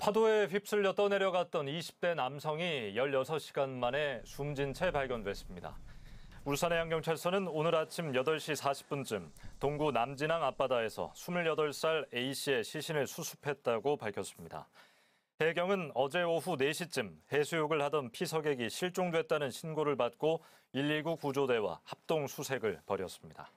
파도에 휩쓸려 떠내려갔던 20대 남성이 16시간 만에 숨진 채 발견됐습니다. 울산의 양경찰서는 오늘 아침 8시 40분쯤 동구 남진항 앞바다에서 28살 A씨의 시신을 수습했다고 밝혔습니다. 해경은 어제 오후 4시쯤 해수욕을 하던 피서객이 실종됐다는 신고를 받고 119 구조대와 합동 수색을 벌였습니다.